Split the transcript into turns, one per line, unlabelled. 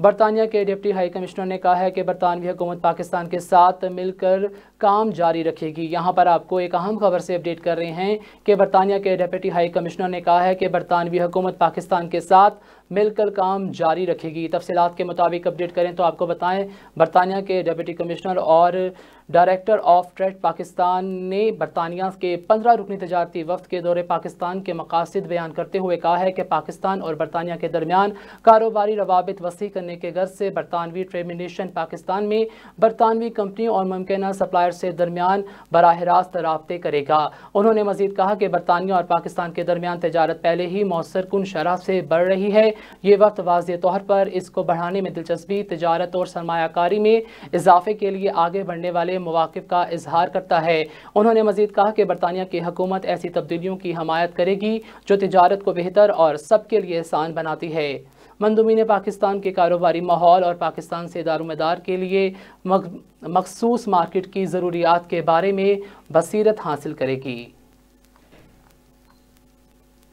बरतानिया के deputy high commissioner ने कहा है कि बरतानवी हुकूमत पाकिस्तान के साथ मिलकर काम जारी रखेगी यहाँ पर आपको एक अहम खबर से अपडेट कर रहे हैं कि बरतानिया के डिप्टी हाई कमिश्नर ने कहा है कि बरतानवी हुकूमत पाकिस्तान के साथ मिलकर काम जारी रखेगी तफसीत के मुताबिक अपडेट करें तो आपको बताएं बरतानिया के डिप्टी कमिश्नर और डायरेक्टर ऑफ ट्रेड पाकिस्तान ने बरतानिया के पंद्रह रुकनी तजारती वक्त के दौरे पाकिस्तान के मकासद बयान करते हुए कहा है कि पाकिस्तान और बरतानिया के दरमियान कारोबारी रवाबित वसी करने के गर्ज से बरतानवी ट्रेमिनेशन पाकिस्तान में बरतानवी कंपनी और मुमकिन सप्लायर से दरमियान बरह रास्त रबते करेगा उन्होंने मजीद कहा कि बरतानिया और पाकिस्तान के दरमियान तजारत पहले ही मौसर कन शराह से बढ़ रही है ये वक्त वाज तौर पर इसको बढ़ाने में दिलचस्पी तजारत और सरमाकारी में इजाफे के लिए आगे बढ़ने वाले मौक़ का इजहार करता है उन्होंने मजीद कहा कि बरतानिया की हकूमत ऐसी तब्दीलियों की हमायत करेगी जो तजारत को बेहतर और सबके लिए आसान बनाती है मंदुमी ने पाकिस्तान के कारोबारी माहौल और पाकिस्तान से दारदार के लिए मखसूस मार्केट की ज़रूरियात के बारे में बसरत हासिल करेगी